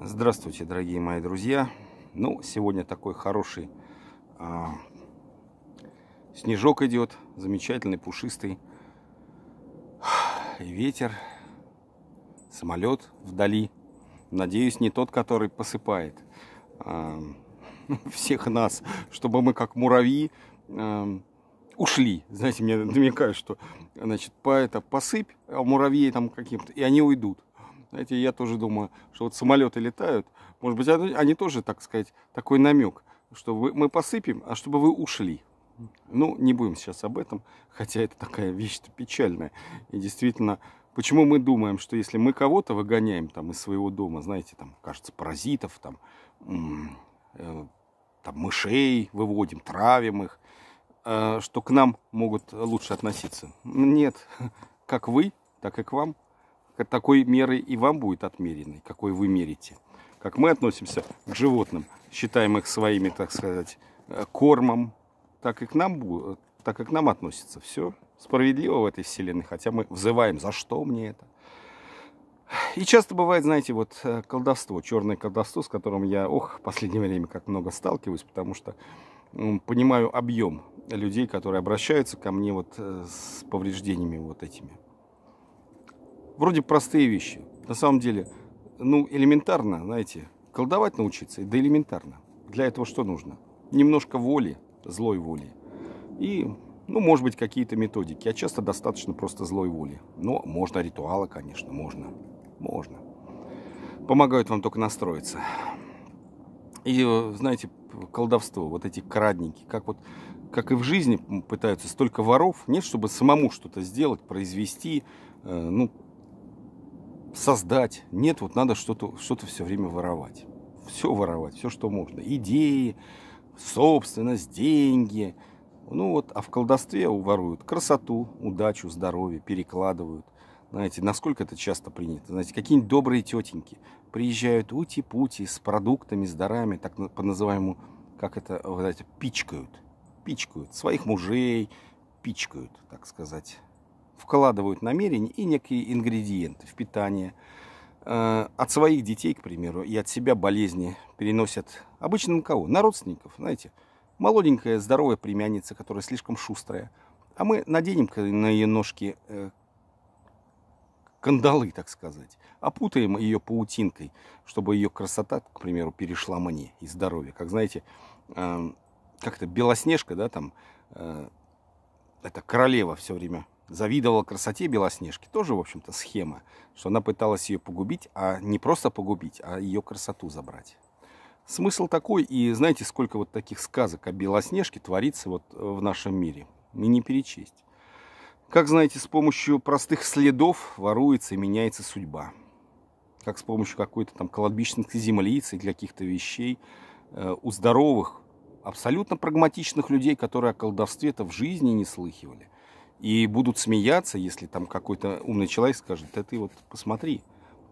Здравствуйте, дорогие мои друзья! Ну, сегодня такой хороший а, снежок идет, замечательный, пушистый. И ветер, самолет вдали. Надеюсь, не тот, который посыпает а, всех нас, чтобы мы как муравьи а, ушли. Знаете, мне намекают, что значит, по это посыпь а муравьи там каким-то, и они уйдут. Знаете, я тоже думаю, что вот самолеты летают, может быть, они, тоже, так сказать, такой намек, что вы, мы посыпем, а чтобы вы ушли. Ну, не будем сейчас об этом, хотя это такая вещь печальная. И действительно, почему мы думаем, что если мы кого-то выгоняем там из своего дома, знаете, там, кажется, паразитов, там, э, там мышей выводим, травим их, э, что к нам могут лучше относиться. Нет, как вы, так и к вам такой меры и вам будет отмеренной, какой вы мерите. Как мы относимся к животным, считаем их своими, так сказать, э, кормом, так и к нам, так и к нам относится. Все справедливо в этой вселенной, хотя мы взываем, за что мне это? И часто бывает, знаете, вот э, колдовство, черное колдовство, с которым я, ох, в последнее время как много сталкиваюсь, потому что понимаю объем людей, которые обращаются ко мне вот э, с повреждениями вот этими вроде простые вещи. На самом деле, ну, элементарно, знаете, колдовать научиться, да элементарно. Для этого что нужно? Немножко воли, злой воли. И, ну, может быть, какие-то методики. А часто достаточно просто злой воли. Но можно ритуала, конечно, можно. Можно. Помогают вам только настроиться. И, э, знаете, колдовство, вот эти крадники, как вот как и в жизни пытаются столько воров, нет, чтобы самому что-то сделать, произвести, э, ну, создать. Нет, вот надо что-то что, -то, все время воровать. Все воровать, все, что можно. Идеи, собственность, деньги. Ну вот, а в колдовстве воруют красоту, удачу, здоровье, перекладывают. Знаете, насколько это часто принято? Знаете, какие-нибудь добрые тетеньки приезжают ути-пути с продуктами, с дарами, так по называемому, как это, знаете, пичкают. Пичкают своих мужей, пичкают, так сказать, вкладывают намерения и некие ингредиенты в питание. Э, от своих детей, к примеру, и от себя болезни переносят обычно на кого? На родственников, знаете. Молоденькая, здоровая племянница, которая слишком шустрая. А мы наденем на ее ножки э, кандалы, так сказать. Опутаем ее паутинкой, чтобы ее красота, к примеру, перешла мне и здоровье. Как, знаете, э, как-то Белоснежка, да, там, это королева все время завидовала красоте Белоснежки. Тоже, в общем-то, схема, что она пыталась ее погубить, а не просто погубить, а ее красоту забрать. Смысл такой, и знаете, сколько вот таких сказок о Белоснежке творится вот э, в нашем мире. И не перечесть. Как знаете, с помощью простых следов воруется и меняется судьба. Как с помощью какой-то там кладбищной землицы для каких-то вещей э, у здоровых, абсолютно прагматичных людей, которые о колдовстве-то в жизни не слыхивали – и будут смеяться, если там какой-то умный человек скажет, да ты вот посмотри,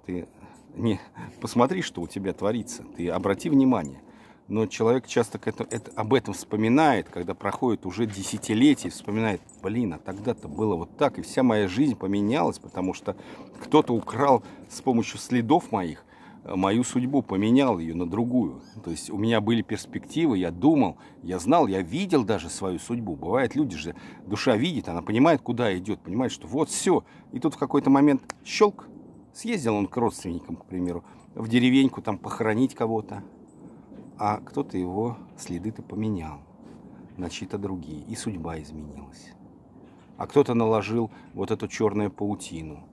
ты не, посмотри, что у тебя творится, ты обрати внимание. Но человек часто это, это, об этом вспоминает, когда проходит уже десятилетие, вспоминает, блин, а тогда-то было вот так, и вся моя жизнь поменялась, потому что кто-то украл с помощью следов моих мою судьбу, поменял ее на другую. То есть у меня были перспективы, я думал, я знал, я видел даже свою судьбу. Бывает, люди же, душа видит, она понимает, куда идет, понимает, что вот все. И тут в какой-то момент щелк, съездил он к родственникам, к примеру, в деревеньку там похоронить кого-то, а кто-то его следы-то поменял на чьи-то другие, и судьба изменилась. А кто-то наложил вот эту черную паутину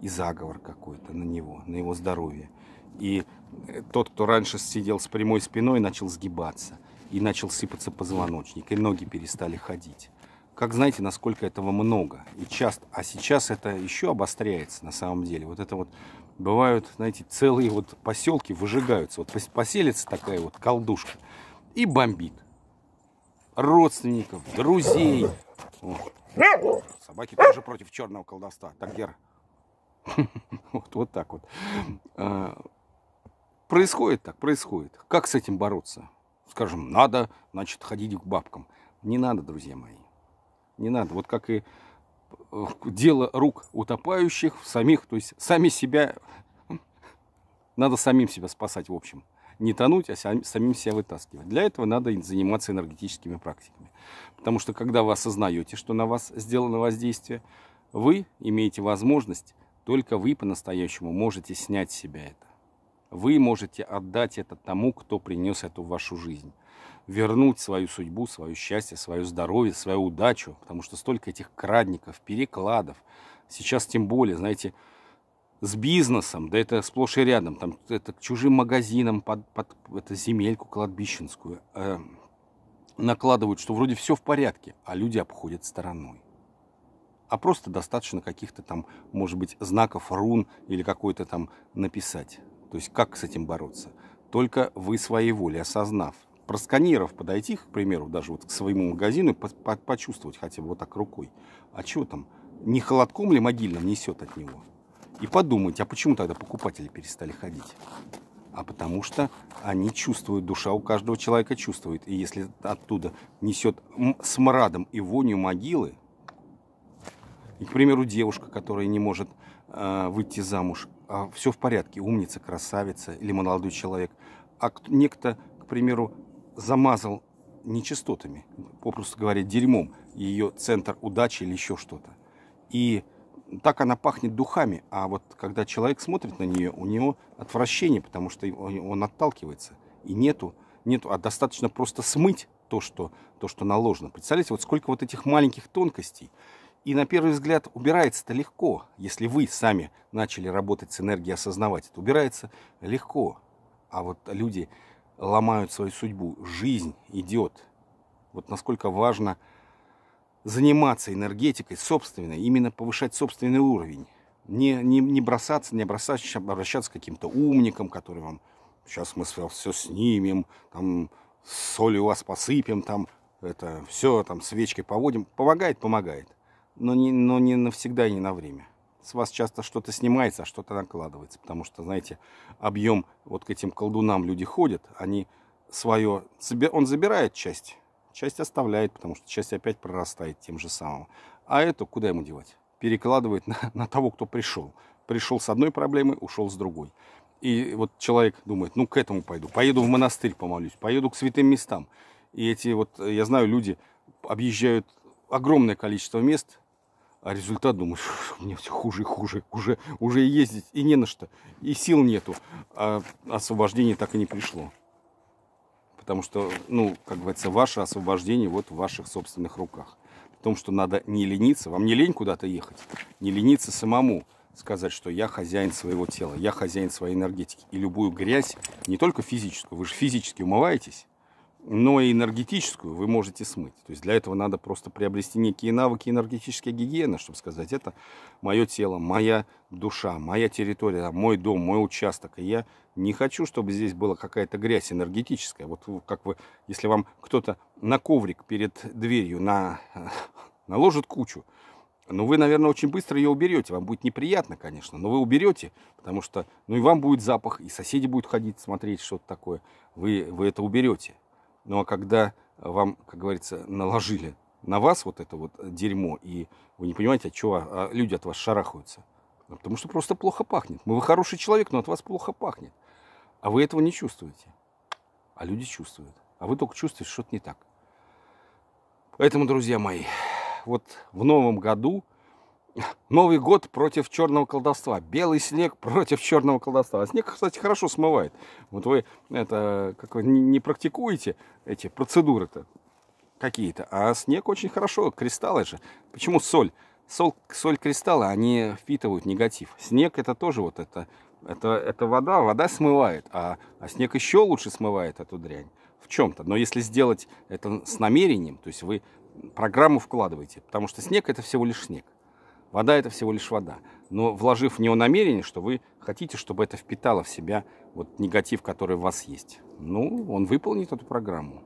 и заговор какой-то на него, на его здоровье – и э, тот, кто раньше сидел с прямой спиной, начал сгибаться. И начал сыпаться позвоночник, и ноги перестали ходить. Как знаете, насколько этого много. И часто, а сейчас это еще обостряется на самом деле. Вот это вот бывают, знаете, целые вот поселки выжигаются. Вот поселится такая вот колдушка и бомбит родственников, друзей. Вот. Собаки тоже против черного колдовства. Так, Гера. вот так вот. А, происходит так, происходит. Как с этим бороться? Скажем, надо, значит, ходить к бабкам. Не надо, друзья мои. Не надо. Вот как и э, дело рук утопающих в самих, то есть сами себя, надо самим себя спасать, в общем. Не тонуть, а сам, самим себя вытаскивать. Для этого надо заниматься энергетическими практиками. Потому что когда вы осознаете, что на вас сделано воздействие, вы имеете возможность, только вы по-настоящему можете снять с себя это. Вы можете отдать это тому, кто принес это в вашу жизнь. Вернуть свою судьбу, свое счастье, свое здоровье, свою удачу. Потому что столько этих крадников, перекладов. Сейчас тем более, знаете, с бизнесом, да это сплошь и рядом. Там, это к чужим магазинам, под, под это земельку кладбищенскую. Э, накладывают, что вроде все в порядке, а люди обходят стороной а просто достаточно каких-то там, может быть, знаков, рун или какой-то там написать. То есть как с этим бороться? Только вы своей волей, осознав, просканировав, подойти, к примеру, даже вот к своему магазину, по -по почувствовать хотя бы вот так рукой, а чего там, не холодком ли могильным несет от него? И подумать, а почему тогда покупатели перестали ходить? а потому что они чувствуют, душа у каждого человека чувствует. И если оттуда несет смрадом и вонью могилы, и, к примеру, девушка, которая не может э, выйти замуж, а, все в порядке, умница, красавица или молодой человек. А некто, к примеру, замазал нечистотами, попросту говоря, дерьмом, ее центр удачи или еще что-то. И так она пахнет духами, а вот когда человек смотрит на нее, у него отвращение, потому что он отталкивается. И нету, нету, а достаточно просто смыть то, что, то, что наложено. Представляете, вот сколько вот этих маленьких тонкостей. И на первый взгляд убирается это легко, если вы сами начали работать с энергией, осознавать это. Убирается легко. А вот люди ломают свою судьбу. Жизнь идет. Вот насколько важно заниматься энергетикой собственной, именно повышать собственный уровень. Не, не, не бросаться, не бросаться, обращаться к каким-то умникам, которые вам сейчас мы все снимем, там у вас посыпем, там это все, там свечкой поводим. Помогает, помогает но не, но не навсегда и не на время. С вас часто что-то снимается, а что-то накладывается, потому что, знаете, объем вот к этим колдунам люди ходят, они свое, он забирает часть, часть оставляет, потому что часть опять прорастает тем же самым. А эту куда ему девать? Перекладывает на, на того, кто пришел. Пришел с одной проблемой ушел с другой. И вот человек думает, ну к этому пойду, поеду в монастырь помолюсь, поеду к святым местам. И эти вот, я знаю, люди объезжают огромное количество мест, а результат, думаешь, мне все хуже и хуже. Уже, уже и ездить и не на что. И сил нету. А освобождение так и не пришло. Потому что, ну, как говорится, ваше освобождение вот в ваших собственных руках. В том, что надо не лениться. Вам не лень куда-то ехать. Не лениться самому сказать, что я хозяин своего тела, я хозяин своей энергетики. И любую грязь, не только физическую, вы же физически умываетесь, но и энергетическую вы можете смыть. То есть для этого надо просто приобрести некие навыки энергетической гигиены, чтобы сказать, это мое тело, моя душа, моя территория, мой дом, мой участок. И я не хочу, чтобы здесь была какая-то грязь энергетическая. Вот как вы, если вам кто-то на коврик перед дверью на, наложит кучу, но ну, вы, наверное, очень быстро ее уберете. Вам будет неприятно, конечно, но вы уберете, потому что, ну и вам будет запах, и соседи будут ходить смотреть что-то такое. Вы, вы это уберете. Ну а когда вам, как говорится, наложили на вас вот это вот дерьмо, и вы не понимаете, от чего а люди от вас шарахаются, ну, потому что просто плохо пахнет. Ну, вы хороший человек, но от вас плохо пахнет. А вы этого не чувствуете. А люди чувствуют. А вы только чувствуете, что-то не так. Поэтому, друзья мои, вот в новом году Новый год против черного колдовства. Белый снег против черного колдовства. А снег, кстати, хорошо смывает. Вот вы это как вы не практикуете эти процедуры-то какие-то. А снег очень хорошо, кристаллы же. Почему соль? Соль, соль кристаллы, они впитывают негатив. Снег это тоже вот это, это, это вода, вода смывает, а, а снег еще лучше смывает эту дрянь в чем-то. Но если сделать это с намерением, то есть вы программу вкладываете, потому что снег это всего лишь снег. Вода – это всего лишь вода. Но вложив в нее намерение, что вы хотите, чтобы это впитало в себя вот негатив, который в вас есть, ну, он выполнит эту программу.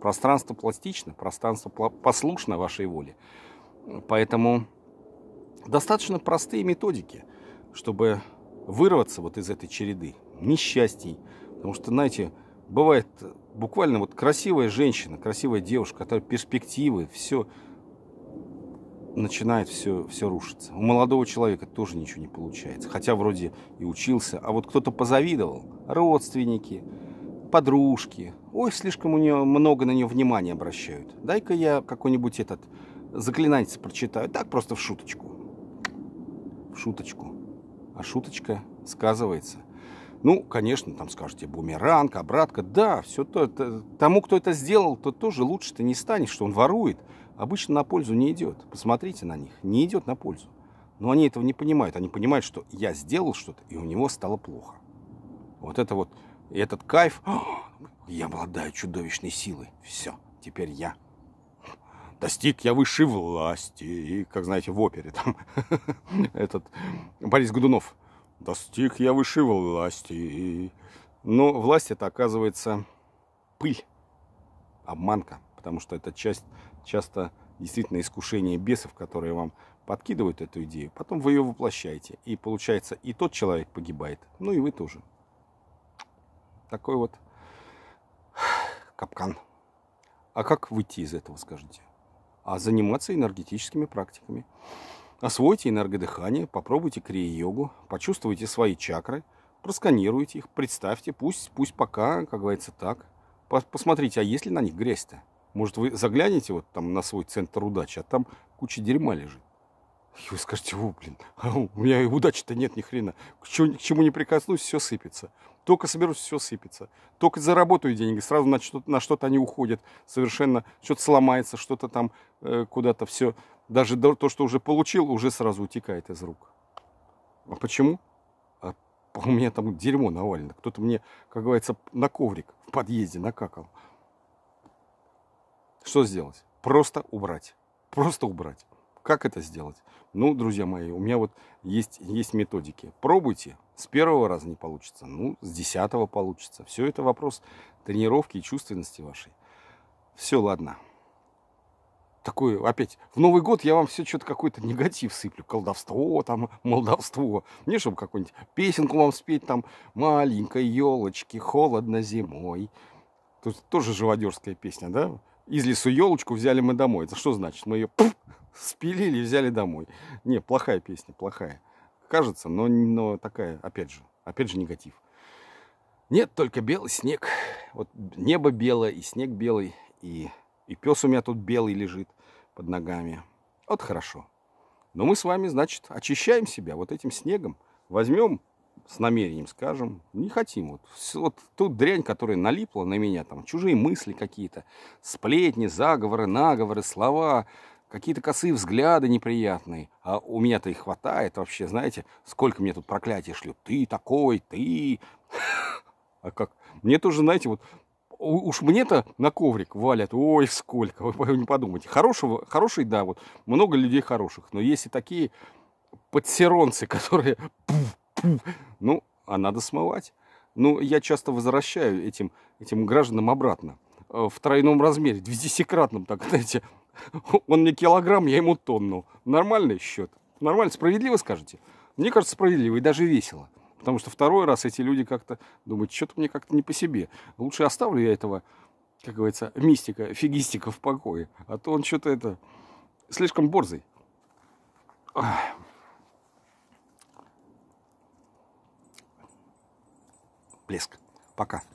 Пространство пластично, пространство послушно вашей воле. Поэтому достаточно простые методики, чтобы вырваться вот из этой череды несчастий. Потому что, знаете, бывает буквально вот красивая женщина, красивая девушка, которая перспективы, все – начинает все, все рушиться. У молодого человека тоже ничего не получается. Хотя вроде и учился, а вот кто-то позавидовал. Родственники, подружки. Ой, слишком у нее много на нее внимания обращают. Дай-ка я какой-нибудь этот заклинание прочитаю. Так просто в шуточку. В шуточку. А шуточка сказывается – ну, конечно, там скажете, бумеранг, обратка. Да, все то, это, тому, кто это сделал, то тоже лучше ты не станешь, что он ворует. Обычно на пользу не идет. Посмотрите на них, не идет на пользу. Но они этого не понимают. Они понимают, что я сделал что-то, и у него стало плохо. Вот это вот, этот кайф. А, я обладаю чудовищной силой. Все, теперь я достиг я высшей власти. И, как знаете, в опере там этот Борис Годунов Достиг я выше власти. Но власть это, оказывается, пыль, обманка. Потому что это часть, часто действительно искушение бесов, которые вам подкидывают эту идею. Потом вы ее воплощаете. И получается, и тот человек погибает, ну и вы тоже. Такой вот капкан. А как выйти из этого, скажите? А заниматься энергетическими практиками. Освойте энергодыхание, попробуйте крия-йогу, почувствуйте свои чакры, просканируйте их, представьте, пусть, пусть пока, как говорится, так. Посмотрите, а есть ли на них грязь-то? Может, вы заглянете вот там на свой центр удачи, а там куча дерьма лежит. И вы скажете, о, блин, а у меня и удачи-то нет ни хрена. К чему, к чему не прикоснусь, все сыпется. Только соберусь, все сыпется. Только заработаю деньги, сразу на что-то, на что-то они уходят. Совершенно что-то сломается, что-то там э, куда-то все даже то, что уже получил, уже сразу утекает из рук. А почему? А у меня там дерьмо навалено. Кто-то мне, как говорится, на коврик в подъезде накакал. Что сделать? Просто убрать. Просто убрать. Как это сделать? Ну, друзья мои, у меня вот есть, есть методики. Пробуйте. С первого раза не получится. Ну, с десятого получится. Все это вопрос тренировки и чувственности вашей. Все, ладно такой, опять, в Новый год я вам все что-то какой-то негатив сыплю. Колдовство там, молдовство. Мне, чтобы какую-нибудь песенку вам спеть там. Маленькой елочки, холодно зимой. Тут тоже живодерская песня, да? Из лесу елочку взяли мы домой. Это что значит? Мы ее пуф, спилили и взяли домой. Не, плохая песня, плохая. Кажется, но, но такая, опять же, опять же негатив. Нет, только белый снег. Вот небо белое и снег белый. И и пес у меня тут белый лежит под ногами. Вот хорошо. Но мы с вами, значит, очищаем себя вот этим снегом. Возьмем с намерением, скажем, не хотим. Вот, вот ту дрянь, которая налипла на меня, там, чужие мысли какие-то, сплетни, заговоры, наговоры, слова, какие-то косые взгляды неприятные. А у меня-то их хватает вообще, знаете, сколько мне тут проклятий шлют. Ты такой, ты... А как? Мне тоже, знаете, вот уж мне-то на коврик валят, ой, сколько, вы не подумайте. Хорошего, хороший, да, вот много людей хороших, но есть и такие подсеронцы, которые, пуф, пуф, ну, а надо смывать. Ну, я часто возвращаю этим, этим гражданам обратно э, в тройном размере, в десятикратном, так знаете, он мне килограмм, я ему тонну. Нормальный счет. Нормально, справедливо скажете? Мне кажется, справедливо и даже весело. Потому что второй раз эти люди как-то думают, что-то мне как-то не по себе. Лучше оставлю я этого, как говорится, мистика, фигистика в покое. А то он что-то это слишком борзый. Плеск. Пока.